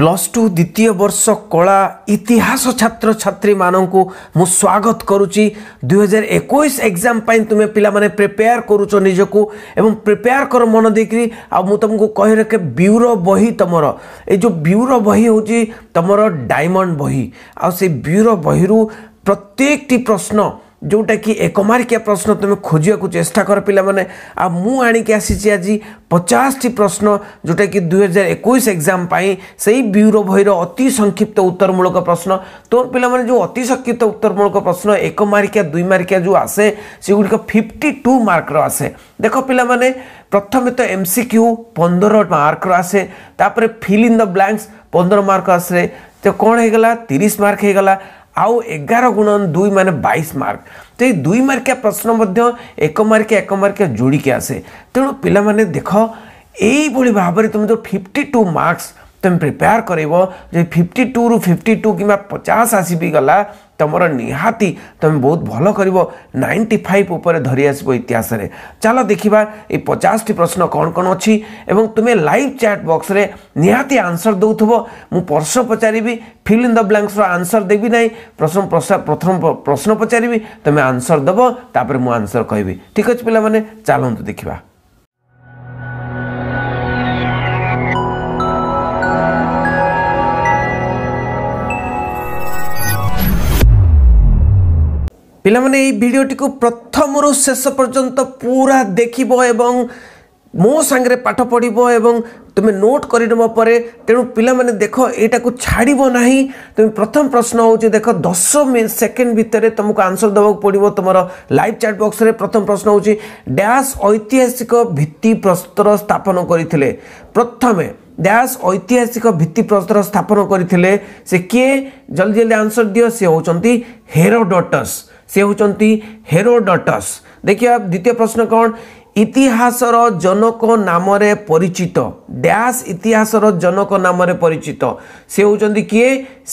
plus two ଦ୍ୱିତୀୟ ବର୍ଷ କଳା ଇତିହାସ ଛାତ୍ରଛାତ୍ରୀମାନଙ୍କୁ ମୁଁ ସ୍ୱାଗତ କରୁଛି ଦୁଇହଜାର ଏକୋଇଶ ଏକ୍ଜାମ୍ ପାଇଁ ତୁମେ ପିଲାମାନେ ପ୍ରିପେୟାର କରୁଛ ନିଜକୁ ଏବଂ ପ୍ରିପେୟାର କର ମନ ଦେଇକରି ଆଉ ମୁଁ ତୁମକୁ କହି ରଖେ ବ୍ୟୁରୋ ବହି ତୁମର ଏ ଯେଉଁ ବ୍ୟୁରୋ ବହି ହେଉଛି ତୁମର ଡାଇମଣ୍ଡ ବହି ଆଉ ସେ ବ୍ୟୁରୋ ବହିରୁ ପ୍ରତ୍ୟେକଟି ପ୍ରଶ୍ନ ଯେଉଁଟାକି ଏକ ମାର୍କିଆ ପ୍ରଶ୍ନ ତୁମେ ଖୋଜିବାକୁ ଚେଷ୍ଟା କର ପିଲାମାନେ ଆଉ ମୁଁ ଆଣିକି ଆସିଛି ଆଜି ପଚାଶଟି ପ୍ରଶ୍ନ ଯେଉଁଟାକି ଦୁଇହଜାର ଏକୋଇଶ ଏକ୍ଜାମ୍ ପାଇଁ ସେଇ ବ୍ୟୁରୋ ବହିର ଅତି ସଂକ୍ଷିପ୍ତ ଉତ୍ତରମୂଳକ ପ୍ରଶ୍ନ ତୋର ପିଲାମାନେ ଯେଉଁ ଅତି ସଂକ୍ଷିପ୍ତ ଉତ୍ତରମୂଳକ ପ୍ରଶ୍ନ ଏକ ମାର୍କିଆ ଦୁଇ ମାର୍କିଆ ଯେଉଁ ଆସେ ସେଗୁଡ଼ିକ ଫିଫ୍ଟି ଟୁ ମାର୍କର ଆସେ ଦେଖ ପିଲାମାନେ ପ୍ରଥମେ ତ ଏମ୍ ସି କ୍ୟୁ ପନ୍ଦର ମାର୍କର ଆସେ ତାପରେ ଫିଲ୍ ଇନ୍ ଦ ବ୍ଲାଙ୍କସ୍ ପନ୍ଦର ମାର୍କ ଆସେ ତ କ'ଣ ହେଇଗଲା ତିରିଶ ମାର୍କ ହେଇଗଲା আউ এগার গুণন দুই মানে বাইশ মার্ক তো এই দুই মার্কিয়া প্রশ্ন মধ্যে এক মার্কিয়া এক মার্কিয়া যোড়িকি আসে তেমন পিলামানে দেখ এইভাবে ভাবে তুমি তো ফিফটি টু মার্কস तुम प्रिपेयर कर फिफ्टी टू रु फिफ्टी टू कि पचास आस भी गला तुम निहाती तुम बहुत भल कर नाइंटी फाइव उपरीआस इतिहास चल देखा ये पचास टी प्रश्न कौन कौन अच्छी तुम्हें लाइव चैट बक्स रे निहाती आंसर दे प्रश्न पचारि fill in the blanks answer देवी ना प्रश्न प्रथम प्रश्न पचारि तुम्हें आंसर देव तापर मुझ आंसर कह ठीक अच्छे पे चलत देखा ପିଲାମାନେ ଏଇ ଭିଡ଼ିଓଟିକୁ ପ୍ରଥମରୁ ଶେଷ ପର୍ଯ୍ୟନ୍ତ ପୁରା ଦେଖିବ ଏବଂ ମୋ ସାଙ୍ଗରେ ପାଠ ପଢ଼ିବ ଏବଂ ତୁମେ ନୋଟ୍ କରିନେବ ପରେ ତେଣୁ ପିଲାମାନେ ଦେଖ ଏଇଟାକୁ ଛାଡ଼ିବ ନାହିଁ ତୁମେ ପ୍ରଥମ ପ୍ରଶ୍ନ ହେଉଛି ଦେଖ ଦଶ ସେକେଣ୍ଡ ଭିତରେ ତୁମକୁ ଆନ୍ସର ଦେବାକୁ ପଡ଼ିବ ତୁମର ଲାଇଭ୍ ଚାଟ୍ ବକ୍ସରେ ପ୍ରଥମ ପ୍ରଶ୍ନ ହେଉଛି ଡ୍ୟାସ୍ ଐତିହାସିକ ଭିତ୍ତିପ୍ରସ୍ତର ସ୍ଥାପନ କରିଥିଲେ ପ୍ରଥମେ ড্যাশ ঐতিহাসিক ভিত্তিপ্রস্তর স্থাপন করে সে কি জলদি জলদি আনসর দিও সে হচ্ছেন হেরোডটস ସେ ହେଉଛନ୍ତି ହେରୋଡଟସ୍ ଦେଖିବା ଦ୍ୱିତୀୟ ପ୍ରଶ୍ନ କ'ଣ ଇତିହାସର ଜନକ ନାମରେ ପରିଚିତ ଡ୍ୟାସ୍ ଇତିହାସର ଜନକ ନାମରେ ପରିଚିତ ସେ ହେଉଛନ୍ତି କିଏ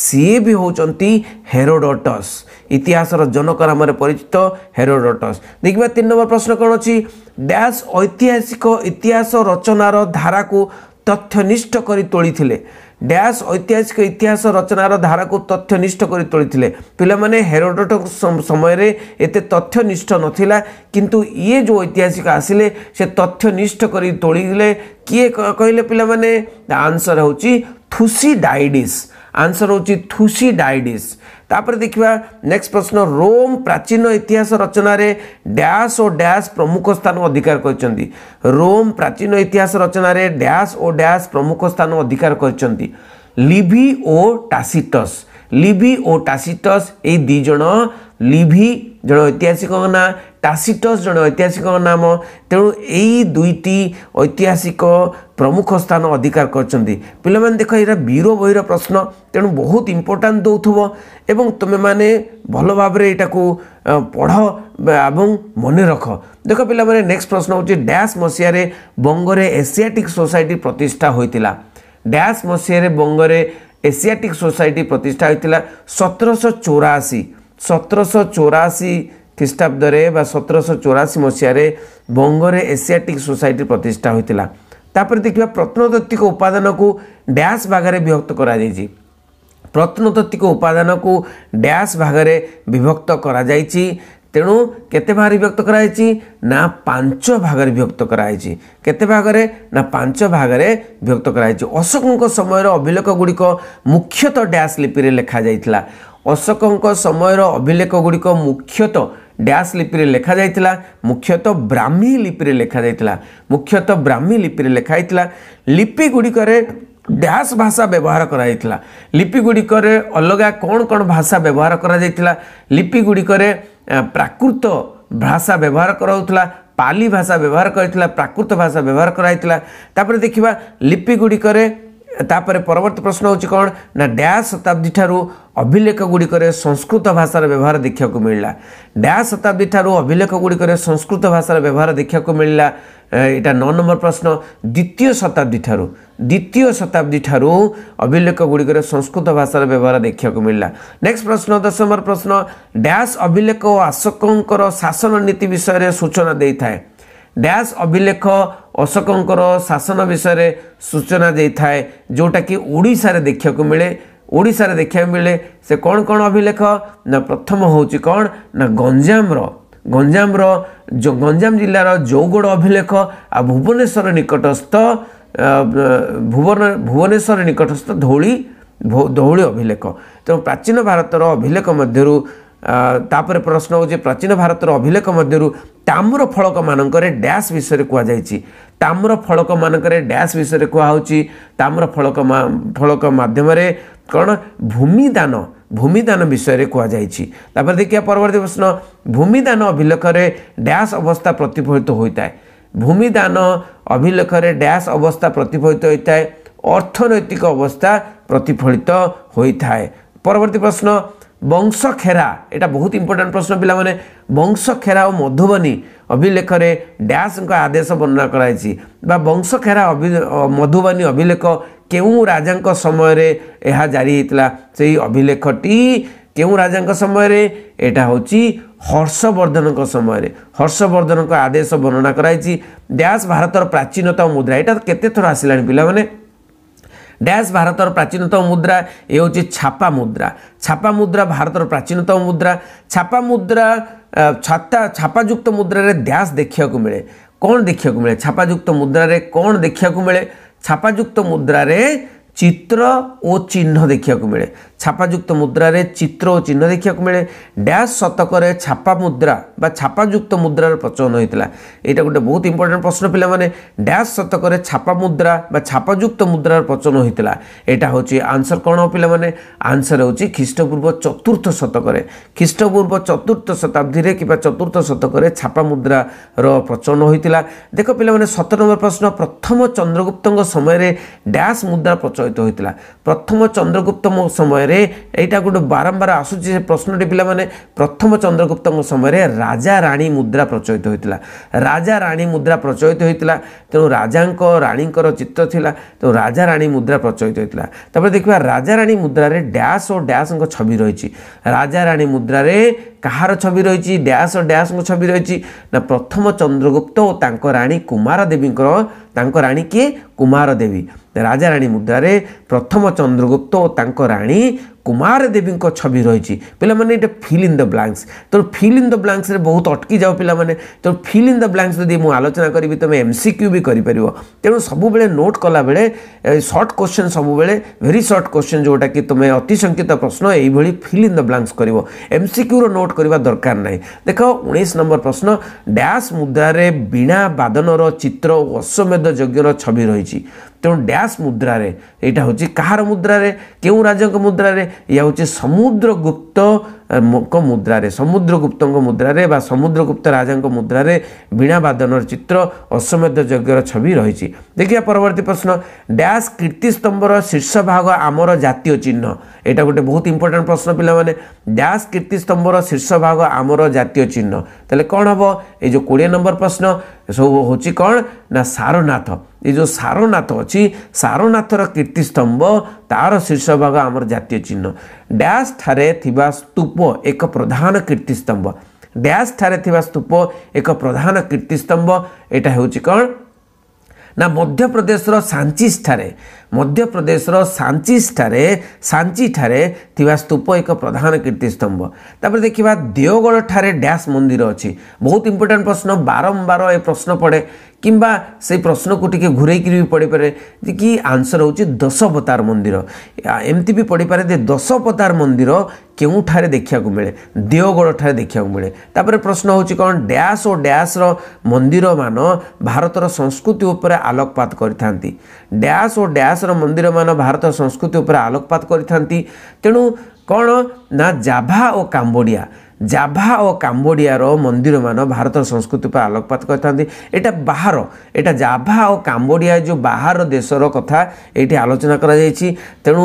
ସିଏ ବି ହେଉଛନ୍ତି ହେରୋଡଟସ୍ ଇତିହାସର ଜନକ ନାମରେ ପରିଚିତ ହେରୋଡଟସ୍ ଦେଖିବା ତିନି ନମ୍ବର ପ୍ରଶ୍ନ କ'ଣ ଅଛି ଡ୍ୟାସ୍ ଐତିହାସିକ ଇତିହାସ ରଚନାର ଧାରାକୁ ତଥ୍ୟନିଷ୍ଠ କରି ତୋଳିଥିଲେ ଡ୍ୟାସ୍ ଐତିହାସିକ ଇତିହାସ ରଚନାର ଧାରାକୁ ତଥ୍ୟ ନିଷ୍ଠ କରି ତୋଳିଥିଲେ ପିଲାମାନେ ହେରୋଡ଼ ସମୟରେ ଏତେ ତଥ୍ୟ ନିଷ୍ଠ ନଥିଲା କିନ୍ତୁ ଇଏ ଯେଉଁ ଐତିହାସିକ ଆସିଲେ ସେ ତଥ୍ୟ ନିଷ୍ଠ କରି ତୋଳିଲେ କିଏ କହିଲେ ପିଲାମାନେ ଆନ୍ସର ହେଉଛି ଥୁସି ଡାଇଡ଼ିସ୍ ଆନ୍ସର ହେଉଛି ଥୁସି ଡାଇଡ଼ିସ୍ ତାପରେ ଦେଖିବା ନେକ୍ସଟ ପ୍ରଶ୍ନ ରୋମ୍ ପ୍ରାଚୀନ ଇତିହାସ ରଚନାରେ ଡ୍ୟାସ୍ ଓ ଡ୍ୟାସ୍ ପ୍ରମୁଖ ସ୍ଥାନ ଅଧିକାର କରିଛନ୍ତି ରୋମ୍ ପ୍ରାଚୀନ ଇତିହାସ ରଚନାରେ ଡ୍ୟାସ୍ ଓ ଡ୍ୟାସ୍ ପ୍ରମୁଖ ସ୍ଥାନ ଅଧିକାର କରିଛନ୍ତି লিভি ও টাসিটস লিভি ও টাসিটস এই দুইজন লিভি জন ঐতিহাসিক না ତାସିଟସ୍ ଜଣେ ଐତିହାସିକ ନାମ ତେଣୁ ଏଇ ଦୁଇଟି ଐତିହାସିକ ପ୍ରମୁଖ ସ୍ଥାନ ଅଧିକାର କରିଛନ୍ତି ପିଲାମାନେ ଦେଖ ଏଇଟା ବୀର ବହିର ପ୍ରଶ୍ନ ତେଣୁ ବହୁତ ଇମ୍ପୋର୍ଟାଣ୍ଟ ଦେଉଥିବ ଏବଂ ତୁମେମାନେ ଭଲ ଭାବରେ ଏଇଟାକୁ ପଢ଼ ଏବଂ ମନେ ରଖ ଦେଖ ପିଲାମାନେ ନେକ୍ସଟ ପ୍ରଶ୍ନ ହେଉଛି ଡ୍ୟାସ୍ ମସିହାରେ ବଙ୍ଗରେ ଏସିଆଟିକ୍ ସୋସାଇଟି ପ୍ରତିଷ୍ଠା ହୋଇଥିଲା ଡ୍ୟାସ୍ ମସିହାରେ ବଙ୍ଗରେ ଏସିଆଟିକ୍ ସୋସାଇଟି ପ୍ରତିଷ୍ଠା ହୋଇଥିଲା ସତରଶହ ଚଉରାଅଶୀ ସତରଶହ ଚଉରାଅଶୀ ଖ୍ରୀଷ୍ଟାବ୍ଦରେ ବା ସତରଶହ ଚଉରାଶୀ ମସିହାରେ ବଙ୍ଗରେ ଏସିଆଟିକ୍ ସୋସାଇଟି ପ୍ରତିଷ୍ଠା ହୋଇଥିଲା ତାପରେ ଦେଖିବା ପ୍ରତ୍ନତାତ୍ତ୍ୱିକ ଉପାଦାନକୁ ଡ୍ୟାସ୍ ଭାଗରେ ବିଭକ୍ତ କରାଯାଇଛି ପ୍ରତ୍ନତାତ୍ତ୍ୱିକ ଉପାଦାନକୁ ଡ୍ୟାସ୍ ଭାଗରେ ବିଭକ୍ତ କରାଯାଇଛି ତେଣୁ କେତେ ଭାଗରେ ବିଭକ୍ତ କରାଯାଇଛି ନା ପାଞ୍ଚ ଭାଗରେ ବିଭକ୍ତ କରାଯାଇଛି କେତେ ଭାଗରେ ନା ପାଞ୍ଚ ଭାଗରେ ବିଭକ୍ତ କରାଯାଇଛି ଅଶୋକଙ୍କ ସମୟର ଅଭିଲେଖ ଗୁଡ଼ିକ ମୁଖ୍ୟତଃ ଡ୍ୟାସ୍ ଲିପିରେ ଲେଖାଯାଇଥିଲା ଅଶୋକଙ୍କ ସମୟର ଅଭିଲେଖ ଗୁଡ଼ିକ ମୁଖ୍ୟତଃ ଡ୍ୟାସ୍ ଲିପିରେ ଲେଖାଯାଇଥିଲା ମୁଖ୍ୟତଃ ବ୍ରାହ୍ମୀ ଲିପିରେ ଲେଖାଯାଇଥିଲା ମୁଖ୍ୟତଃ ବ୍ରାହ୍ମୀ ଲିପିରେ ଲେଖାଯାଇଥିଲା ଲିପିଗୁଡ଼ିକରେ ଡ୍ୟାସ୍ ଭାଷା ବ୍ୟବହାର କରାଯାଇଥିଲା ଲିପିଗୁଡ଼ିକରେ ଅଲଗା କ'ଣ କ'ଣ ଭାଷା ବ୍ୟବହାର କରାଯାଇଥିଲା ଲିପିଗୁଡ଼ିକରେ ପ୍ରାକୃତ ଭାଷା ବ୍ୟବହାର କରାଯାଉଥିଲା ପାଲି ଭାଷା ବ୍ୟବହାର କରିଥିଲା ପ୍ରାକୃତ ଭାଷା ବ୍ୟବହାର କରାଯାଇଥିଲା ତାପରେ ଦେଖିବା ଲିପିଗୁଡ଼ିକରେ ତାପରେ ପରବର୍ତ୍ତୀ ପ୍ରଶ୍ନ ହେଉଛି କ'ଣ ନା ଡ୍ୟାଶ ଶତାବ୍ଦୀଠାରୁ ଅଭିଲେଖ ଗୁଡ଼ିକରେ ସଂସ୍କୃତ ଭାଷାର ବ୍ୟବହାର ଦେଖିବାକୁ ମିଳିଲା ଡ୍ୟାଶ ଶତାବ୍ଦୀଠାରୁ ଅଭିଲେଖ ଗୁଡ଼ିକରେ ସଂସ୍କୃତ ଭାଷାର ବ୍ୟବହାର ଦେଖିବାକୁ ମିଳିଲା ଏଇଟା ନଅ ନମ୍ବର ପ୍ରଶ୍ନ ଦ୍ୱିତୀୟ ଶତାବ୍ଦୀଠାରୁ ଦ୍ୱିତୀୟ ଶତାବ୍ଦୀଠାରୁ ଅଭିଲେଖ ଗୁଡ଼ିକରେ ସଂସ୍କୃତ ଭାଷାର ବ୍ୟବହାର ଦେଖିବାକୁ ମିଳିଲା ନେକ୍ସଟ ପ୍ରଶ୍ନ ଦଶ ନମ୍ବର ପ୍ରଶ୍ନ ଡ୍ୟାଶ ଅଭିଲେଖ ଓ ଅଶୋକଙ୍କର ଶାସନ ନୀତି ବିଷୟରେ ସୂଚନା ଦେଇଥାଏ ଡ୍ୟାସ୍ ଅଭିଲେଖ ଅଶୋକଙ୍କର ଶାସନ ବିଷୟରେ ସୂଚନା ଦେଇଥାଏ ଯେଉଁଟାକି ଓଡ଼ିଶାରେ ଦେଖିବାକୁ ମିଳେ ଓଡ଼ିଶାରେ ଦେଖିବାକୁ ମିଳେ ସେ କ'ଣ କ'ଣ ଅଭିଲେଖ ନା ପ୍ରଥମ ହେଉଛି କ'ଣ ନା ଗଞ୍ଜାମର ଗଞ୍ଜାମର ଗଞ୍ଜାମ ଜିଲ୍ଲାର ଜୌଗଡ଼ ଅଭିଲେଖ ଆଉ ଭୁବନେଶ୍ୱର ନିକଟସ୍ଥ ଭୁବନ ଭୁବନେଶ୍ୱର ନିକଟସ୍ଥ ଧଉଳି ଧଉଳି ଅଭିଲେଖ ତେଣୁ ପ୍ରାଚୀନ ଭାରତର ଅଭିଲେଖ ମଧ୍ୟରୁ ତାପରେ ପ୍ରଶ୍ନ ହେଉଛି ପ୍ରାଚୀନ ଭାରତର ଅଭିଲେଖ ମଧ୍ୟରୁ ତାମ୍ର ଫଳକମାନଙ୍କରେ ଡ୍ୟାସ୍ ବିଷୟରେ କୁହାଯାଇଛି ତାମ୍ର ଫଳକମାନଙ୍କରେ ଡ୍ୟାସ୍ ବିଷୟରେ କୁହାହେଉଛି ତାମ୍ର ଫଳକ ଫଳକ ମାଧ୍ୟମରେ କ'ଣ ଭୂମିଦାନ ଭୂମିଦାନ ବିଷୟରେ କୁହାଯାଇଛି ତାପରେ ଦେଖିବା ପରବର୍ତ୍ତୀ ପ୍ରଶ୍ନ ଭୂମିଦାନ ଅଭିଲେଖରେ ଡ୍ୟାସ୍ ଅବସ୍ଥା ପ୍ରତିଫଳିତ ହୋଇଥାଏ ଭୂମିଦାନ ଅଭିଲେଖରେ ଡ୍ୟାସ୍ ଅବସ୍ଥା ପ୍ରତିଫଳିତ ହୋଇଥାଏ ଅର୍ଥନୈତିକ ଅବସ୍ଥା ପ୍ରତିଫଳିତ ହୋଇଥାଏ ପରବର୍ତ୍ତୀ ପ୍ରଶ୍ନ ବଂଶଖେରା ଏଇଟା ବହୁତ ଇମ୍ପୋର୍ଟାଣ୍ଟ ପ୍ରଶ୍ନ ପିଲାମାନେ ବଂଶଖେରା ଓ ମଧୁବନୀ ଅଭିଲେଖରେ ଡ୍ୟାସ୍ଙ୍କ ଆଦେଶ ବର୍ଣ୍ଣନା କରାଯାଇଛି ବା ବଂଶଖେରା ଅଭି ମଧୁବନୀ ଅଭିଲେଖ କେଉଁ ରାଜାଙ୍କ ସମୟରେ ଏହା ଜାରି ହୋଇଥିଲା ସେହି ଅଭିଲେଖଟି କେଉଁ ରାଜାଙ୍କ ସମୟରେ ଏଇଟା ହେଉଛି ହର୍ଷବର୍ଦ୍ଧନଙ୍କ ସମୟରେ ହର୍ଷବର୍ଦ୍ଧନଙ୍କ ଆଦେଶ ବର୍ଣ୍ଣନା କରାଯାଇଛି ଡ୍ୟାସ୍ ଭାରତର ପ୍ରାଚୀନତମ ମୁଦ୍ରା ଏଇଟା କେତେ ଥର ଆସିଲାଣି ପିଲାମାନେ ড্যাশ ভারতের প্রাচীনতম মুদ্রা এ হচ্ছে ছাপা মুদ্রা ছাপা মুদ্রা ভারতের প্রাচীনতম মুদ্রা ছাপা মুদ্রা ছাতা ছাপাযুক্ত মুদ্রার ড্যাশ দেখা মিলে কোণ দেখা মিলে ছাপাযুক্ত মুদ্রার কোণ দেখা মিলে ছাপাযুক্ত মুদ্রার ଚିତ୍ର ଓ ଚିହ୍ନ ଦେଖିବାକୁ ମିଳେ ଛାପାଯୁକ୍ତ ମୁଦ୍ରାରେ ଚିତ୍ର ଓ ଚିହ୍ନ ଦେଖିବାକୁ ମିଳେ ଡ୍ୟାସ୍ ଶତକରେ ଛାପା ମୁଦ୍ରା ବା ଛାପାଯୁକ୍ତ ମୁଦ୍ରାର ପ୍ରଚଳନ ହୋଇଥିଲା ଏଇଟା ଗୋଟେ ବହୁତ ଇମ୍ପୋର୍ଟାଣ୍ଟ ପ୍ରଶ୍ନ ପିଲାମାନେ ଡ୍ୟାସ୍ ଶତକରେ ଛାପା ମୁଦ୍ରା ବା ଛାପାଯୁକ୍ତ ମୁଦ୍ରାର ପ୍ରଚଳନ ହୋଇଥିଲା ଏଇଟା ହେଉଛି ଆନ୍ସର କ'ଣ ପିଲାମାନେ ଆନ୍ସର ହେଉଛି ଖ୍ରୀଷ୍ଟପୂର୍ବ ଚତୁର୍ଥ ଶତକରେ ଖ୍ରୀଷ୍ଟପୂର୍ବ ଚତୁର୍ଥ ଶତାବ୍ଦୀରେ କିମ୍ବା ଚତୁର୍ଥ ଶତକରେ ଛାପା ମୁଦ୍ରାର ପ୍ରଚଳନ ହୋଇଥିଲା ଦେଖ ପିଲାମାନେ ସତର ନମ୍ବର ପ୍ରଶ୍ନ ପ୍ରଥମ ଚନ୍ଦ୍ରଗୁପ୍ତଙ୍କ ସମୟରେ ଡ୍ୟାସ୍ ମୁଦ୍ରା ପ୍ରଚଳନ ଚୟିତ ହୋଇଥିଲା ପ୍ରଥମ ଚନ୍ଦ୍ରଗୁପ୍ତଙ୍କ ସମୟରେ ଏଇଟା ଗୋଟେ ବାରମ୍ବାର ଆସୁଛି ସେ ପ୍ରଶ୍ନଟି ପିଲାମାନେ ପ୍ରଥମ ଚନ୍ଦ୍ରଗୁପ୍ତଙ୍କ ସମୟରେ ରାଜା ରାଣୀ ମୁଦ୍ରା ପ୍ରଚଳିତ ହୋଇଥିଲା ରାଜା ରାଣୀ ମୁଦ୍ରା ପ୍ରଚଳିତ ହୋଇଥିଲା ତେଣୁ ରାଜାଙ୍କ ରାଣୀଙ୍କର ଚିତ୍ର ଥିଲା ତେଣୁ ରାଜା ରାଣୀ ମୁଦ୍ରା ପ୍ରଚଳିତ ହୋଇଥିଲା ତାପରେ ଦେଖିବା ରାଜା ରାଣୀ ମୁଦ୍ରାରେ ଡ୍ୟାସ୍ ଓ ଡ୍ୟାସ୍ଙ୍କ ଛବି ରହିଛି ରାଜା ରାଣୀ ମୁଦ୍ରାରେ କାହାର ଛବି ରହିଛି ଡ୍ୟାସ୍ ଓ ଡ୍ୟାସ୍ଙ୍କ ଛବି ରହିଛି ନା ପ୍ରଥମ ଚନ୍ଦ୍ରଗୁପ୍ତ ଓ ତାଙ୍କ ରାଣୀ କୁମାର ଦେବୀଙ୍କର ତାଙ୍କ ରାଣୀ କିଏ କୁମାର ଦେବୀ ରାଜାରାଣୀ ମୁଦ୍ରାରେ ପ୍ରଥମ ଚନ୍ଦ୍ରଗୁପ୍ତ ଓ ତାଙ୍କ ରାଣୀ କୁମାର ଦେବୀଙ୍କ ଛବି ରହିଛି ପିଲାମାନେ ଏଇଟା ଫିଲ୍ ଇନ୍ ଦ ବ୍ଲାଙ୍କସ୍ ତେଣୁ ଫିଲ୍ ଇନ୍ ଦ ବ୍ଲାଙ୍କସ୍ରେ ବହୁତ ଅଟକି ଯାଉ ପିଲାମାନେ ତେଣୁ ଫିଲ୍ ଇନ୍ ଦ ବ୍ଲାଙ୍କସ୍ ଯଦି ମୁଁ ଆଲୋଚନା କରିବି ତୁମେ ଏମ୍ ସି କ୍ୟୁ ବି କରିପାରିବ ତେଣୁ ସବୁବେଳେ ନୋଟ୍ କଲାବେଳେ ସର୍ଟ କୋଶ୍ଚିନ୍ ସବୁବେଳେ ଭେରି ସର୍ଟ କୋଶ୍ଚିନ୍ ଯେଉଁଟାକି ତୁମେ ଅତିସଂକିତ ପ୍ରଶ୍ନ ଏଇଭଳି ଫିଲ୍ ଇନ୍ ଦ ବ୍ଲାଙ୍କସ୍ କରିବ ଏମ୍ ସି କ୍ୟୁର ନୋଟ୍ କରିବା ଦରକାର ନାହିଁ ଦେଖ ଉଣେଇଶ ନମ୍ବର ପ୍ରଶ୍ନ ଡ୍ୟାସ୍ ମୁଦ୍ରାରେ ବିଣା ବାଦନର ଚିତ୍ର ଓ ଅଶ୍ୱମେଧ ଯଜ୍ଞର ଛବି ରହିଛି ତେଣୁ ଡ୍ୟାସ୍ ମୁଦ୍ରାରେ ଏଇଟା ହେଉଛି କାହାର ମୁଦ୍ରାରେ କେଉଁ ରାଜାଙ୍କ ମୁଦ୍ରାରେ ଏହା ହେଉଛି ସମୁଦ୍ରଗୁପ୍ତଙ୍କ ମୁଦ୍ରାରେ ସମୁଦ୍ରଗୁପ୍ତଙ୍କ ମୁଦ୍ରାରେ ବା ସମୁଦ୍ରଗୁପ୍ତ ରାଜାଙ୍କ ମୁଦ୍ରାରେ ବୀଣା ବାଦନର ଚିତ୍ର ଅସମେଧ ଯଜ୍ଞର ଛବି ରହିଛି ଦେଖିବା ପରବର୍ତ୍ତୀ ପ୍ରଶ୍ନ ଡ୍ୟାସ୍ କୀର୍ତ୍ତିସ୍ତମ୍ଭର ଶୀର୍ଷ ଭାଗ ଆମର ଜାତୀୟ ଚିହ୍ନ ଏଇଟା ଗୋଟେ ବହୁତ ଇମ୍ପୋର୍ଟାଣ୍ଟ ପ୍ରଶ୍ନ ପିଲାମାନେ ଡ୍ୟାସ୍ କୀର୍ତ୍ତିସ୍ତମ୍ଭର ଶୀର୍ଷ ଭାଗ ଆମର ଜାତୀୟ ଚିହ୍ନ ତାହେଲେ କ'ଣ ହେବ ଏଇ ଯେଉଁ କୋଡ଼ିଏ ନମ୍ବର ପ୍ରଶ୍ନ ଏସବୁ ହେଉଛି କ'ଣ ନା ସାରନାଥ ଏ ଯେଉଁ ସାରନାଥ ଅଛି ସାରନାଥର କୀର୍ତ୍ତିସ୍ତମ୍ଭ ତା'ର ଶୀର୍ଷ ଭାଗ ଆମର ଜାତୀୟ ଚିହ୍ନ ଡ୍ୟାସ୍ ଠାରେ ଥିବା ସ୍ତୂପ ଏକ ପ୍ରଧାନ କୀର୍ତ୍ତିସ୍ତମ୍ଭ ଡ୍ୟାସ୍ ଠାରେ ଥିବା ସ୍ତୂପ ଏକ ପ୍ରଧାନ କୀର୍ତ୍ତିସ୍ତମ୍ଭ ଏଇଟା ହେଉଛି କ'ଣ ନା ମଧ୍ୟପ୍ରଦେଶର ସାଞ୍ଚିସ୍ ଠାରେ ମଧ୍ୟପ୍ରଦେଶର ସାଞ୍ଚିଠାରେ ସାଞ୍ଚିଠାରେ ଥିବା ସ୍ତୂପ ଏକ ପ୍ରଧାନ କୀର୍ତ୍ତିସ୍ତମ୍ଭ ତାପରେ ଦେଖିବା ଦେଓଗଡ଼ଠାରେ ଡ୍ୟାସ୍ ମନ୍ଦିର ଅଛି ବହୁତ ଇମ୍ପୋର୍ଟାଣ୍ଟ ପ୍ରଶ୍ନ ବାରମ୍ବାର ଏ ପ୍ରଶ୍ନ ପଡ଼େ କିମ୍ବା ସେଇ ପ୍ରଶ୍ନକୁ ଟିକିଏ ଘୂରେଇକିରି ବି ପଡ଼ିପାରେ କି ଆନ୍ସର୍ ହେଉଛି ଦଶବତାର ମନ୍ଦିର ଏମିତି ବି ପଡ଼ିପାରେ ଯେ ଦଶବତାର ମନ୍ଦିର କେଉଁଠାରେ ଦେଖିବାକୁ ମିଳେ ଦେଓଗଡ଼ଠାରେ ଦେଖିବାକୁ ମିଳେ ତାପରେ ପ୍ରଶ୍ନ ହେଉଛି କ'ଣ ଡ୍ୟାସ୍ ଓ ଡ୍ୟାସ୍ର ମନ୍ଦିରମାନ ଭାରତର ସଂସ୍କୃତି ଉପରେ ଆଲୋକପାତ କରିଥାନ୍ତି ଡ୍ୟାସ୍ ଓ ଡ୍ୟାସ୍ ଇତିହାସର ମନ୍ଦିରମାନ ଭାରତ ସଂସ୍କୃତି ଉପରେ ଆଲୋକପାତ କରିଥାନ୍ତି ତେଣୁ କ'ଣ ନା ଜାଭା ଓ କାମ୍ବୋଡ଼ିଆ ଜାଭା ଓ କାମ୍ବୋଡ଼ିଆର ମନ୍ଦିରମାନ ଭାରତର ସଂସ୍କୃତି ଉପରେ ଆଲୋକପାତ କରିଥାନ୍ତି ଏଇଟା ବାହାର ଏଇଟା ଜାଭା ଓ କାମ୍ବୋଡ଼ିଆ ଯେଉଁ ବାହାର ଦେଶର କଥା ଏଇଠି ଆଲୋଚନା କରାଯାଇଛି ତେଣୁ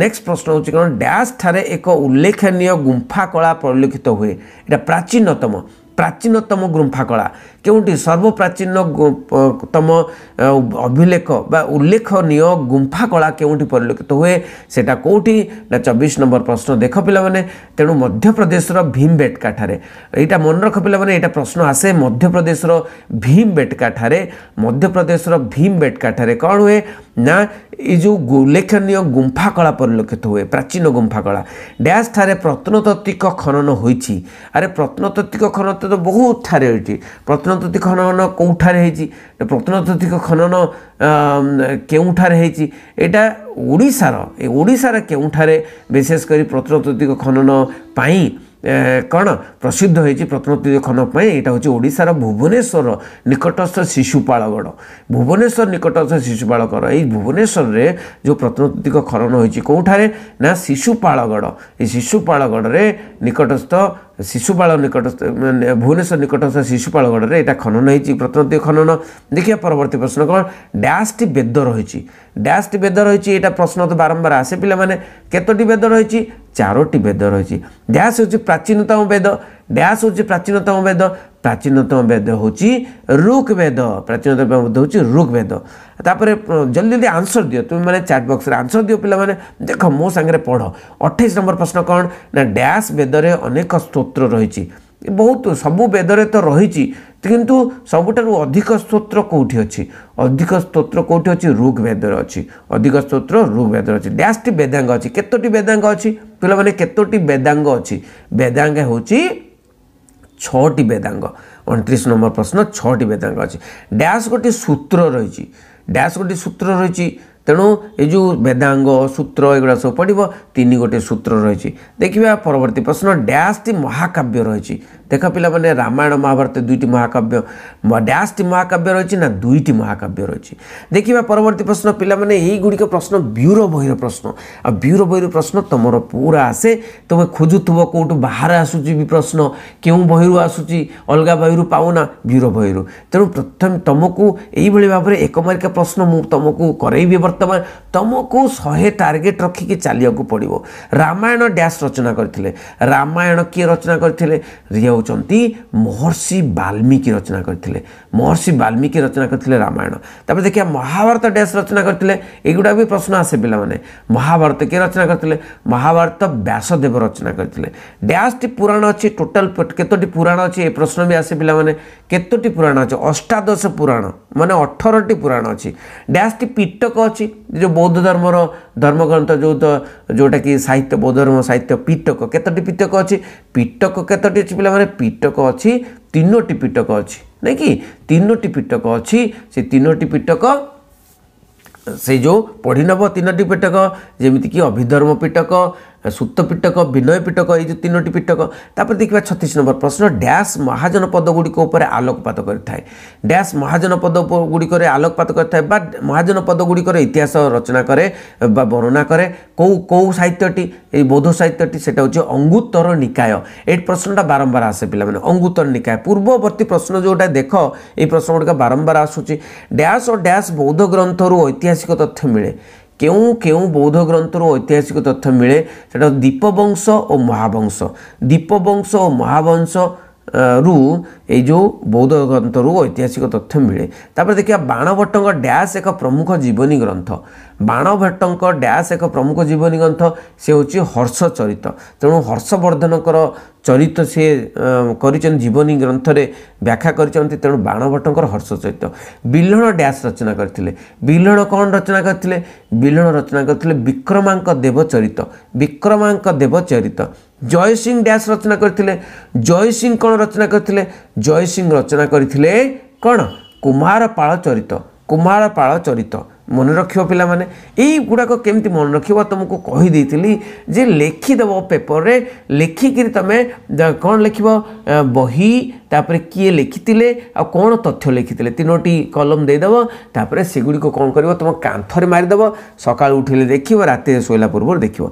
ନେକ୍ସଟ ପ୍ରଶ୍ନ ହେଉଛି କ'ଣ ଡ୍ୟାସ୍ ଠାରେ ଏକ ଉଲ୍ଲେଖନୀୟ ଗୁମ୍ଫା କଳା ପରିଲକ୍ଷିତ ହୁଏ ଏଇଟା ପ୍ରାଚୀନତମ ପ୍ରାଚୀନତମ ଗୁମ୍ଫାକଳା କେଉଁଠି ସର୍ବପ୍ରାଚୀନତମ ଅଭିଲେଖ ବା ଉଲ୍ଲେଖନୀୟ ଗୁମ୍ଫାକଳା କେଉଁଠି ପରିଲକ୍ଷିତ ହୁଏ ସେଇଟା କେଉଁଠି ନା ଚବିଶ ନମ୍ବର ପ୍ରଶ୍ନ ଦେଖ ପିଲାମାନେ ତେଣୁ ମଧ୍ୟପ୍ରଦେଶର ଭୀମ ବେଟକାଠାରେ ଏଇଟା ମନେ ରଖ ପିଲାମାନେ ଏଇଟା ପ୍ରଶ୍ନ ଆସେ ମଧ୍ୟପ୍ରଦେଶର ଭୀମ ବେଟକାଠାରେ ମଧ୍ୟପ୍ରଦେଶର ଭୀମ ବେଟକାଠାରେ କ'ଣ ହୁଏ ନା ଏଇ ଯେଉଁ ଉଲ୍ଲେଖନୀୟ ଗୁମ୍ଫାକଳା ପରିଲକ୍ଷିତ ହୁଏ ପ୍ରାଚୀନ ଗୁମ୍ଫାକଳା ଡ୍ୟାସ୍ଠାରେ ପ୍ରତ୍ନତାତ୍ତ୍ୱିକ ଖନନ ହୋଇଛି ଆରେ ପ୍ରତ୍ନତାତ୍ତ୍ୱିକ ଖନନ ତ ବହୁତ ଠାରେ ହୋଇଛି ପ୍ରତ୍ନତତ୍ତ୍ୱ ଖନନ କେଉଁଠାରେ ହେଇଛି ପ୍ରତ୍ନତତ୍ତ୍ୱ ଖନନ କେଉଁଠାରେ ହେଇଛି ଏଇଟା ଓଡ଼ିଶାର ଏ ଓଡ଼ିଶାର କେଉଁଠାରେ ବିଶେଷ କରି ପ୍ରତ୍ନତତ୍ତ୍ୱ ଖନନ ପାଇଁ କ'ଣ ପ୍ରସିଦ୍ଧ ହୋଇଛି ପ୍ରତ୍ନତତ୍ତ୍ୱ ଖନନ ପାଇଁ ଏଇଟା ହେଉଛି ଓଡ଼ିଶାର ଭୁବନେଶ୍ୱର ନିକଟସ୍ଥ ଶିଶୁପାଳଗଡ଼ ଭୁବନେଶ୍ୱର ନିକଟସ୍ଥ ଶିଶୁପାଳଗଡ଼ ଏଇ ଭୁବନେଶ୍ୱରରେ ଯେଉଁ ପ୍ରତ୍ନତତ୍ତ୍ୱିକ ଖନନ ହୋଇଛି କେଉଁଠାରେ ନା ଶିଶୁପାଳଗଡ଼ ଏଇ ଶିଶୁପାଳଗଡ଼ରେ ନିକଟସ୍ଥ ଶିଶୁପାଳ ନିକଟସ୍ଥ ଭୁବନେଶ୍ୱର ନିକଟସ୍ଥ ଶିଶୁପାଳଗଡ଼ରେ ଏଇଟା ଖନନ ହେଇଛି ପ୍ରତ୍ନତି ଖନନ ଦେଖିବା ପରବର୍ତ୍ତୀ ପ୍ରଶ୍ନ କ'ଣ ଡ୍ୟାସ୍ଟି ବେଦ ରହିଛି ଡ୍ୟାସ୍ଟି ବେଦ ରହିଛି ଏଇଟା ପ୍ରଶ୍ନ ତ ବାରମ୍ବାର ଆସେ ପିଲାମାନେ କେତୋଟି ବେଦ ରହିଛି ଚାରୋଟି ବେଦ ରହିଛି ଡ୍ୟାସ୍ ହେଉଛି ପ୍ରାଚୀନତମ ବେଦ ଡ୍ୟାସ୍ ହେଉଛି ପ୍ରାଚୀନତମ ବେଦ ପ୍ରାଚୀନତମ ବେଦ ହେଉଛି ରୁକ୍ ବେଦ ପ୍ରାଚୀନତମ ବେଦ ହେଉଛି ରୁକ୍ ବେଦ ତାପରେ ଜଲ୍ଦି ଜଲ୍ଦି ଆନ୍ସର ଦିଅ ତୁମେମାନେ ଚାଟ୍ ବକ୍ସରେ ଆନ୍ସର ଦିଅ ପିଲାମାନେ ଦେଖ ମୋ ସାଙ୍ଗରେ ପଢ଼ ଅଠେଇଶ ନମ୍ବର ପ୍ରଶ୍ନ କ'ଣ ନା ଡ୍ୟାସ୍ ବେଦରେ ଅନେକ ସ୍ତୋତ୍ର ରହିଛି ବହୁତ ସବୁ ବେଦରେ ତ ରହିଛି କିନ୍ତୁ ସବୁଠାରୁ ଅଧିକ ସ୍ତୋତ୍ର କେଉଁଠି ଅଛି ଅଧିକ ସ୍ତୋତ୍ର କେଉଁଠି ଅଛି ଋଗ୍ ବେଦରେ ଅଛି ଅଧିକ ସ୍ତୋତ୍ର ଋଗ୍ଭେଦରେ ଅଛି ଡ୍ୟାସ୍ଟି ବେଦାଙ୍ଗ ଅଛି କେତୋଟି ବେଦାଙ୍ଗ ଅଛି ପିଲାମାନେ କେତୋଟି ବେଦାଙ୍ଗ ଅଛି ବେଦାଙ୍ଗ ହେଉଛି ଛଅଟି ବେଦାଙ୍ଗ ଅଣତିରିଶ ନମ୍ବର ପ୍ରଶ୍ନ ଛଅଟି ବେଦାଙ୍ଗ ଅଛି ଡ୍ୟାସ୍ ଗୋଟିଏ ସୂତ୍ର ରହିଛି ଡ୍ୟାସ୍ ଗୋଟିଏ ସୂତ୍ର ରହିଛି ତେଣୁ ଏ ଯେଉଁ ବେଦାଙ୍ଗ ସୂତ୍ର ଏଗୁଡ଼ା ସବୁ ପଡ଼ିବ ତିନି ଗୋଟିଏ ସୂତ୍ର ରହିଛି ଦେଖିବା ପରବର୍ତ୍ତୀ ପ୍ରଶ୍ନ ଡ୍ୟାସ୍ଟି ମହାକାବ୍ୟ ରହିଛି देख माने रामायण महाभारत दुईटी महाकाव्य ड्यास महाकाव्य महाका र दुईटी महाकाव्य परवर्ती प्रश्न पहिला यही गुडिक प्रश्न ब्युरो बहिरो प्रश्न अब प्रश्न तमरो पूरा आसे तम खोजुथ केही बाहिर आसु प्रश्न केही बहिर आसु अलगा बहिरु पाणु प्रथम तमुको एभरि भावना एकमिक प्रश्न म बि वर्तमान तमको रखी के चालिया को पर्व रामायण ड्यास रचना के रचना गरि ହେଉଛନ୍ତି ମହର୍ଷି ବାଲ୍ମୀକି ରଚନା କରିଥିଲେ ମହର୍ଷି ବାଲ୍ମୀକି ରଚନା କରିଥିଲେ ରାମାୟଣ ତାପରେ ଦେଖିବା ମହାଭାରତ ଡ୍ୟାସ୍ ରଚନା କରିଥିଲେ ଏଗୁଡ଼ାକ ବି ପ୍ରଶ୍ନ ଆସେ ପିଲାମାନେ ମହାଭାରତ କିଏ ରଚନା କରିଥିଲେ ମହାଭାରତ ବ୍ୟାସଦେବ ରଚନା କରିଥିଲେ ଡ୍ୟାସ୍ଟି ପୁରାଣ ଅଛି ଟୋଟାଲ୍ କେତୋଟି ପୁରାଣ ଅଛି ଏ ପ୍ରଶ୍ନ ବି ଆସେ ପିଲାମାନେ କେତୋଟି ପୁରାଣ ଅଛି ଅଷ୍ଟାଦଶ ପୁରାଣ ମାନେ ଅଠରଟି ପୁରାଣ ଅଛି ଡ୍ୟାସ୍ଟି ପିଟକ ଅଛି ଯେଉଁ ବୌଦ୍ଧ ଧର୍ମର ଧର୍ମଗ୍ରନ୍ଥ ଯେଉଁ ତ ଯେଉଁଟାକି ସାହିତ୍ୟ ବୌଦ୍ଧ ଧର୍ମ ସାହିତ୍ୟ ପିଟକ କେତୋଟି ପିଟକ ଅଛି ପିଟକ କେତୋଟି ଅଛି ପିଲାମାନେ ପିଟକ ଅଛି ତିନୋଟି ପିଟକ ଅଛି ନାଇଁ କି ତିନୋଟି ପିଟକ ଅଛି ସେ ତିନୋଟି ପିଟକ ସେ ଯେଉଁ ପଢ଼ିନେବ ତିନୋଟି ପିଟକ ଯେମିତିକି ଅଭିଧର୍ମ ପିଟକ ସୁତପିଟକ ବିନୟ ପିଟକ ଏଇ ଯେଉଁ ତିନୋଟି ପିଟକ ତାପରେ ଦେଖିବା ଛତିଶ ନମ୍ବର ପ୍ରଶ୍ନ ଡ୍ୟାସ୍ ମହାଜନ ପଦଗୁଡ଼ିକ ଉପରେ ଆଲୋକପାତ କରିଥାଏ ଡ୍ୟାସ୍ ମହାଜନ ପଦ ଗୁଡ଼ିକରେ ଆଲୋକପାତ କରିଥାଏ ବା ମହାଜନ ପଦଗୁଡ଼ିକର ଇତିହାସ ରଚନା କରେ ବା ବର୍ଣ୍ଣନା କରେ କେଉଁ କେଉଁ ସାହିତ୍ୟଟି ଏଇ ବୌଦ୍ଧ ସାହିତ୍ୟଟି ସେଇଟା ହେଉଛି ଅଙ୍ଗୁତର ନିକାୟ ଏଇ ପ୍ରଶ୍ନଟା ବାରମ୍ବାର ଆସେ ପିଲାମାନେ ଅଙ୍ଗୁତର ନିକାୟ ପୂର୍ବବର୍ତ୍ତୀ ପ୍ରଶ୍ନ ଯେଉଁଟା ଦେଖ ଏଇ ପ୍ରଶ୍ନ ଗୁଡ଼ିକ ବାରମ୍ବାର ଆସୁଛି ଡ୍ୟାସ୍ ଓ ଡ୍ୟାସ୍ ବୌଦ୍ଧ ଗ୍ରନ୍ଥରୁ ଐତିହାସିକ ତଥ୍ୟ ମିଳେ କେଉଁ କେଉଁ ବୌଦ୍ଧ ଗ୍ରନ୍ଥରୁ ଐତିହାସିକ ତଥ୍ୟ ମିଳେ ସେଇଟା ଦୀପବଂଶ ଓ ମହାବଂଶ ଦୀପବଂଶ ଓ ମହାବଂଶ ରୁ ଏଇ ଯେଉଁ ବୌଦ୍ଧ ଗ୍ରନ୍ଥରୁ ଐତିହାସିକ ତଥ୍ୟ ମିଳେ ତାପରେ ଦେଖିବା ବାଣଭଟ୍ଟଙ୍କ ଡ୍ୟାସ୍ ଏକ ପ୍ରମୁଖ ଜୀବନୀ ଗ୍ରନ୍ଥ ବାଣଭଟ୍ଟଙ୍କ ଡ୍ୟାସ୍ ଏକ ପ୍ରମୁଖ ଜୀବନୀ ଗ୍ରନ୍ଥ ସେ ହେଉଛି ହର୍ଷ ଚରିତ ତେଣୁ ହର୍ଷବର୍ଦ୍ଧନଙ୍କର ଚରିତ ସିଏ କରିଛନ୍ତି ଜୀବନୀ ଗ୍ରନ୍ଥରେ ବ୍ୟାଖ୍ୟା କରିଛନ୍ତି ତେଣୁ ବାଣଭଟ୍ଟଙ୍କର ହର୍ଷ ଚରିତ ବିଲ୍ହଣ ଡ୍ୟାସ୍ ରଚନା କରିଥିଲେ ବିଲ୍ହଣ କ'ଣ ରଚନା କରିଥିଲେ ବିଲ୍ହଣ ରଚନା କରିଥିଲେ ବିକ୍ରମାଙ୍କ ଦେବଚରିତ ବିକ୍ରମାଙ୍କ ଦେବଚରିତ ଜୟସିଂ ଡ୍ୟାସ୍ ରଚନା କରିଥିଲେ ଜୟସିଂ କ'ଣ ରଚନା କରିଥିଲେ ଜୟସିଂ ରଚନା କରିଥିଲେ କ'ଣ କୁମାରପାଳ ଚରିତ କୁମାରପାଳ ଚରିତ୍ର ମନେ ରଖିବ ପିଲାମାନେ ଏଇଗୁଡ଼ାକ କେମିତି ମନେ ରଖିବ ତୁମକୁ କହିଦେଇଥିଲି ଯେ ଲେଖିଦେବ ପେପରରେ ଲେଖିକିରି ତୁମେ କ'ଣ ଲେଖିବ ବହି ତାପରେ କିଏ ଲେଖିଥିଲେ ଆଉ କ'ଣ ତଥ୍ୟ ଲେଖିଥିଲେ ତିନୋଟି କଲମ ଦେଇଦେବ ତାପରେ ସେଗୁଡ଼ିକ କ'ଣ କରିବ ତୁମ କାନ୍ଥରେ ମାରିଦେବ ସକାଳୁ ଉଠିଲେ ଦେଖିବ ରାତିରେ ଶୋଇଲା ପୂର୍ବରୁ ଦେଖିବ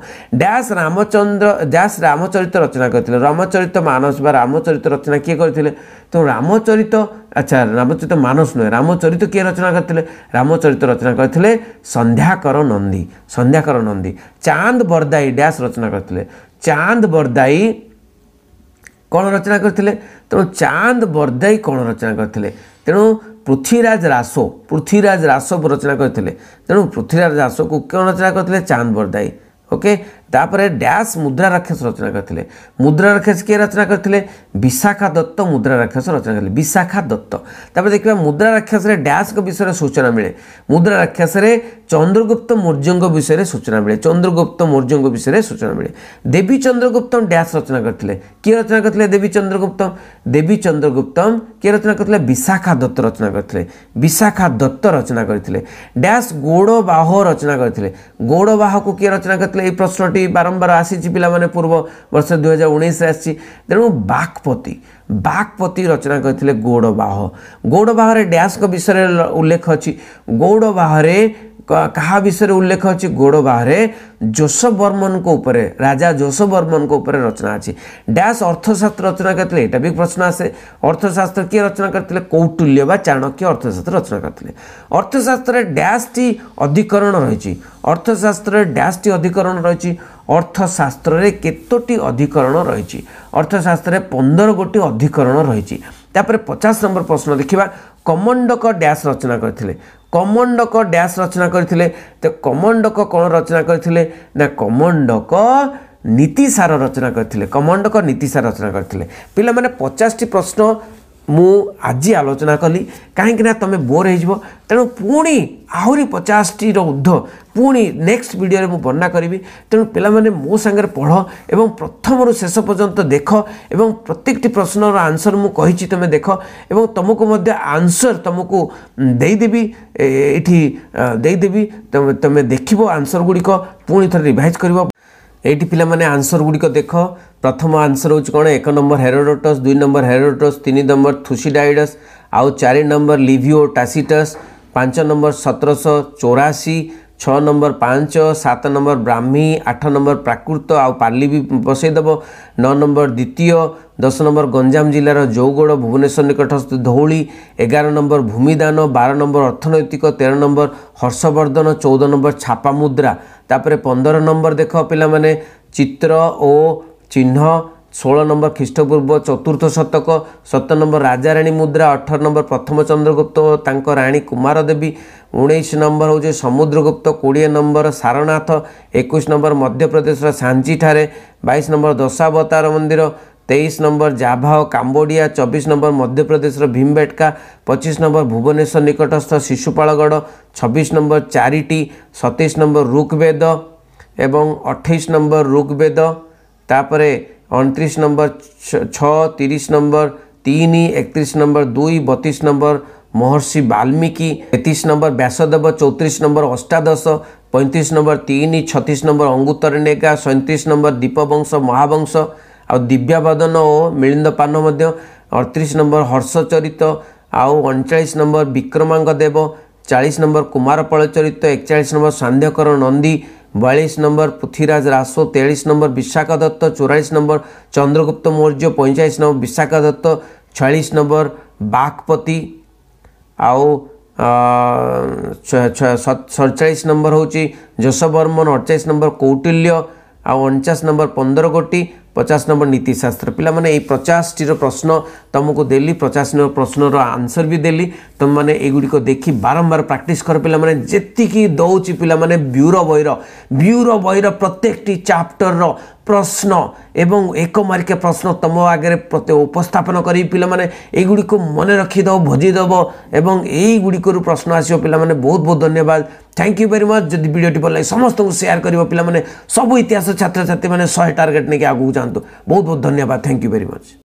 ଡ୍ୟାସ୍ ରାମଚନ୍ଦ୍ର ଡ୍ୟାସ୍ ରାମଚରିତ ରଚନା କରିଥିଲେ ରାମଚରିତ ମାନସ ବା ରାମଚରିତ ରଚନା କିଏ କରିଥିଲେ ତେଣୁ ରାମଚରିତ ଆଚ୍ଛା ରାମଚରିତ ମାନସ ନୁହେଁ ରାମଚରିତ କିଏ ରଚନା କରିଥିଲେ ରାମଚରିତ ରଚନା କରିଥିଲେ ସନ୍ଧ୍ୟାକର ନନ୍ଦୀ ସନ୍ଧ୍ୟାକର ନନ୍ଦୀ ଚାନ୍ଦ ବରଦାଇ ଡ୍ୟାସ୍ ରଚନା କରିଥିଲେ ଚାନ୍ଦ ବରଦାଇ କ'ଣ ରଚନା କରିଥିଲେ ତେଣୁ ଚାନ୍ଦ ବର୍ଦାଇ କ'ଣ ରଚନା କରିଥିଲେ ତେଣୁ ପୃଥ୍ୱୀରାଜ ରାସୋ ପୃଥ୍ୱୀରାଜ ରାସୋ ରଚନା କରିଥିଲେ ତେଣୁ ପୃଥ୍ୱୀରାଜ ରାସୋକୁ କ'ଣ ରଚନା କରିଥିଲେ ଚାନ୍ଦ ବର୍ଦାଇ ଓକେ ତାପରେ ଡ୍ୟାସ୍ ମୁଦ୍ରା ରାକ୍ଷସ ରଚନା କରିଥିଲେ ମୁଦ୍ରା ରାକ୍ଷସ କିଏ ରଚନା କରିଥିଲେ ବିଶାଖା ଦତ୍ତ ମୁଦ୍ରା ରାକ୍ଷସ ରଚନା କରିଥିଲେ ବିଶାଖା ଦତ୍ତ ତାପରେ ଦେଖିବା ମୁଦ୍ରା ରାକ୍ଷସରେ ଡ୍ୟାସ୍ଙ୍କ ବିଷୟରେ ସୂଚନା ମିଳେ ମୁଦ୍ରା ରାକ୍ଷସରେ ಚಂದ್ರಗುಪ್ತ ಮೌರ್ಯಂಕ ವಿಷಯ ಸೂಚನಾ ಮಿಳೆ ಚಂದ್ರಗುಪ್ತ ಮೌರ್ಯಂಕ ವಿಷಯ ಸೂಚನಾ ಮಿಳೆ ದೇವಿ ಚಂದ್ರಗುಪ್ತಂ ಡ್ಯಾಶ್ ರಚನಾ ಕರಿಲೆ ಕಿଏ ರಚನಾ ಕರಿಲೆ ದೇವಿ ಚಂದ್ರಗುಪ್ತಂ ದೇವಿ ಚಂದ್ರಗುಪ್ತಂ ಕಿଏ ರಚನಾ ಕರಿಲೆ ವಿಶಾಖಾ ದತ್ತ ರಚನಾ ಕರಿಲೆ ವಿಶಾಖಾ ದತ್ತ ರಚನಾ ಕರಿಲೆ ಡ್ಯಾಶ್ ಗೋಡବାହ ರಚನಾ ಕರಿಲೆ ಗೋಡବାହକୁ ಕಿଏ ರಚನಾ ಕರಿଲେ ಈ ಪ್ರಶ್ನଟି ବାରମ୍ବାର ଆସିଛି ପିଲାମାନେ ପୂର୍ବ ବର୍ଷ ଦୁଇହଜାର ଉଣେଇଶରେ ଆସିଛି ତେଣୁ ବାକ୍ପତି ବାକ୍ପତି ରଚନା କରିଥିଲେ ଗୌଡ଼ବାହ ଗୌଡ଼ବାହରେ ଡ୍ୟାସ୍ଙ୍କ ବିଷୟରେ ଉଲ୍ଲେଖ ଅଛି ଗୌଡ଼ବାହରେ କାହା ବିଷୟରେ ଉଲ୍ଲେଖ ଅଛି ଗୋଡ଼ ବାହାରେ ଯୋଶବ ବର୍ମନଙ୍କ ଉପରେ ରାଜା ଯୋଶ ବର୍ମନଙ୍କ ଉପରେ ରଚନା ଅଛି ଡ୍ୟାସ୍ ଅର୍ଥଶାସ୍ତ୍ର ରଚନା କରିଥିଲେ ଏଇଟା ବି ପ୍ରଶ୍ନ ଆସେ ଅର୍ଥଶାସ୍ତ୍ର କିଏ ରଚନା କରିଥିଲେ କୌଟୁଲ୍ୟ ବା ଚାଣକ୍ୟ ଅର୍ଥଶାସ୍ତ୍ର ରଚନା କରିଥିଲେ ଅର୍ଥଶାସ୍ତ୍ରରେ ଡ୍ୟାସ୍ଟି ଅଧିକରଣ ରହିଛି ଅର୍ଥଶାସ୍ତ୍ରରେ ଡ୍ୟାସ୍ଟି ଅଧିକରଣ ରହିଛି ଅର୍ଥଶାସ୍ତ୍ରରେ କେତୋଟି ଅଧିକରଣ ରହିଛି ଅର୍ଥଶାସ୍ତ୍ରରେ ପନ୍ଦର ଗୋଟି ଅଧିକରଣ ରହିଛି ତାପରେ ପଚାଶ ନମ୍ବର ପ୍ରଶ୍ନ ଦେଖିବା କମଣ୍ଡକ ଡ୍ୟାସ୍ ରଚନା କରିଥିଲେ କମଣ୍ଡକ ଡ୍ୟାସ୍ ରଚନା କରିଥିଲେ ତ କମଣ୍ଡକ କ'ଣ ରଚନା କରିଥିଲେ ନା କମଣ୍ଡକ ନୀତିସାର ରଚନା କରିଥିଲେ କମଣ୍ଡକ ନୀତିସାର ରଚନା କରିଥିଲେ ପିଲାମାନେ ପଚାଶଟି ପ୍ରଶ୍ନ ମୁଁ ଆଜି ଆଲୋଚନା କଲି କାହିଁକିନା ତୁମେ ବୋର୍ ହେଇଯିବ ତେଣୁ ପୁଣି ଆହୁରି ପଚାଶଟିର ଉର୍ଦ୍ଧ୍ୱ ପୁଣି ନେକ୍ସଟ ଭିଡ଼ିଓରେ ମୁଁ ବର୍ଣ୍ଣନା କରିବି ତେଣୁ ପିଲାମାନେ ମୋ ସାଙ୍ଗରେ ପଢ଼ ଏବଂ ପ୍ରଥମରୁ ଶେଷ ପର୍ଯ୍ୟନ୍ତ ଦେଖ ଏବଂ ପ୍ରତ୍ୟେକଟି ପ୍ରଶ୍ନର ଆନ୍ସର୍ ମୁଁ କହିଛି ତୁମେ ଦେଖ ଏବଂ ତୁମକୁ ମଧ୍ୟ ଆନ୍ସର୍ ତୁମକୁ ଦେଇଦେବି ଏଇଠି ଦେଇଦେବି ତୁମେ ତୁମେ ଦେଖିବ ଆନ୍ସର୍ ଗୁଡ଼ିକ ପୁଣି ଥରେ ରିଭାଇଜ୍ କରିବ ଏଇଠି ପିଲାମାନେ ଆନ୍ସର ଗୁଡ଼ିକ ଦେଖ ପ୍ରଥମ ଆନ୍ସର ହେଉଛି କ'ଣ ଏକ ନମ୍ବର ହେରୋଡୋଟସ୍ ଦୁଇ ନମ୍ବର ହେରୋଡୋଟସ୍ ତିନି ନମ୍ବର ଥୁସିଡାଇଡସ୍ ଆଉ ଚାରି ନମ୍ବର ଲିଭିଓ ଟାସିଟସ୍ ପାଞ୍ଚ ନମ୍ବର ସତରଶହ ଚଉରାଅଶୀ ଛଅ ନମ୍ବର ପାଞ୍ଚ ସାତ ନମ୍ବର ବ୍ରାହ୍ମୀ ଆଠ ନମ୍ବର ପ୍ରାକୃତ ଆଉ ପାର୍ଲି ବି ବସେଇଦେବ ନଅ ନମ୍ବର ଦ୍ୱିତୀୟ ଦଶ ନମ୍ବର ଗଞ୍ଜାମ ଜିଲ୍ଲାର ଜଉଗଡ଼ ଭୁବନେଶ୍ୱର ନିକଟସ୍ଥ ଧଉଳି ଏଗାର ନମ୍ବର ଭୂମିଦାନ ବାର ନମ୍ବର ଅର୍ଥନୈତିକ ତେର ନମ୍ବର ହର୍ଷବର୍ଦ୍ଧନ ଚଉଦ ନମ୍ବର ଛାପାମୁଦ୍ରା ତାପରେ ପନ୍ଦର ନମ୍ବର ଦେଖ ପିଲାମାନେ ଚିତ୍ର ଓ ଚିହ୍ନ ଷୋହଳ ନମ୍ବର ଖ୍ରୀଷ୍ଟପୂର୍ବ ଚତୁର୍ଥ ଶତକ ସତ ନମ୍ବର ରାଜାରାଣୀ ମୁଦ୍ରା ଅଠର ନମ୍ବର ପ୍ରଥମ ଚନ୍ଦ୍ରଗୁପ୍ତ ଓ ତାଙ୍କ ରାଣୀ କୁମାର ଦେବୀ ଉଣେଇଶ ନମ୍ବର ହେଉଛି ସମୁଦ୍ରଗୁପ୍ତ କୋଡ଼ିଏ ନମ୍ବର ସାରନାଥ ଏକୋଇଶ ନମ୍ବର ମଧ୍ୟପ୍ରଦେଶର ସାଞ୍ଚିଠାରେ ବାଇଶ ନମ୍ବର ଦଶାବତାର ମନ୍ଦିର ତେଇଶ ନମ୍ବର ଜାଭା ଓ କାମ୍ବୋଡ଼ିଆ ଚବିଶ ନମ୍ବର ମଧ୍ୟପ୍ରଦେଶର ଭୀମବେଟକା ପଚିଶ ନମ୍ବର ଭୁବନେଶ୍ୱର ନିକଟସ୍ଥ ଶିଶୁପାଳଗଡ଼ ଛବିଶ ନମ୍ବର ଚାରିଟି ସତେଇଶ ନମ୍ବର ରୁକ୍ବେଦ ଏବଂ ଅଠେଇଶ ନମ୍ବର ରୁକ୍ବେଦ ତାପରେ ଅଣତିରିଶ ନମ୍ବର ଛଅ ତିରିଶ ନମ୍ବର ତିନି ଏକତିରିଶ ନମ୍ବର ଦୁଇ ବତିଶ ନମ୍ବର ମହର୍ଷି ବାଲ୍ମୀକି ତେତିଶ ନମ୍ବର ବ୍ୟାସଦେବ ଚଉତିରିଶ ନମ୍ବର ଅଷ୍ଟାଦଶ ପଇଁତିରିଶ ନମ୍ବର ତିନି ଛତିଶ ନମ୍ବର ଅଙ୍ଗୁତର ନେଗା ସଇଁତିରିଶ ନମ୍ବର ଦୀପବଂଶ ମହାବଂଶ ଆଉ ଦିବ୍ୟାବଦନ ଓ ମିଳିନ୍ଦ ପାନ ମଧ୍ୟ ଅଠତିରିଶ ନମ୍ବର ହର୍ଷ ଚରିତ ଆଉ ଅଣଚାଳିଶ ନମ୍ବର ବିକ୍ରମାଙ୍ଗ ଦେବ ଚାଳିଶ ନମ୍ବର କୁମାରପଳ ଚରିତ ଏକଚାଳିଶ ନମ୍ବର ସାନ୍ଧ୍ୟକର ନନ୍ଦୀ बयालीस नंबर पृथ्वीराज रासो तेईस नंबर विशाखा दत्त चौरास नंबर चंद्रगुप्त मौर्य पैंचाश नंबर विशाखा दत्त छयास नंबर बाघपति आउ सड़चाश नंबर हूँ जशवर्मन अड़चाश नंबर कौटिल्य आउ अणचाश नंबर पंदर गोटी पचास नम्बर नीतिशास्त्र पहिला ए पचासटर प्रश्न तमुक दे पचास नम्बर प्रश्न र आन्सर पनि दे त देखि बारम्बार प्राक्ट क पिकि दो चाहिँ पहिला ब्युरो बहिर व्युरो वही र प्रत्येक च्याप्टर र ପ୍ରଶ୍ନ ଏବଂ ଏକ ମାରିକା ପ୍ରଶ୍ନ ତୁମ ଆଗରେ ପ୍ରତ୍ୟେକ ଉପସ୍ଥାପନ କରିବି ପିଲାମାନେ ଏଗୁଡ଼ିକୁ ମନେ ରଖିଦେବ ଭୋଜିଦେବ ଏବଂ ଏଇଗୁଡ଼ିକରୁ ପ୍ରଶ୍ନ ଆସିବ ପିଲାମାନେ ବହୁତ ବହୁତ ଧନ୍ୟବାଦ ଥ୍ୟାଙ୍କ ୟୁ ଭେରି ମଚ୍ ଯଦି ଭିଡ଼ିଓଟି ଭଲ ଲାଗେ ସମସ୍ତଙ୍କୁ ସେୟାର କରିବ ପିଲାମାନେ ସବୁ ଇତିହାସ ଛାତ୍ରଛାତ୍ରୀମାନେ ଶହେ ଟାର୍ଗେଟ୍ ନେଇକି ଆଗକୁ ଯାଆନ୍ତୁ ବହୁତ ବହୁତ ଧନ୍ୟବାଦ ଥ୍ୟାଙ୍କ ୟୁ ଭେରି ମଚ୍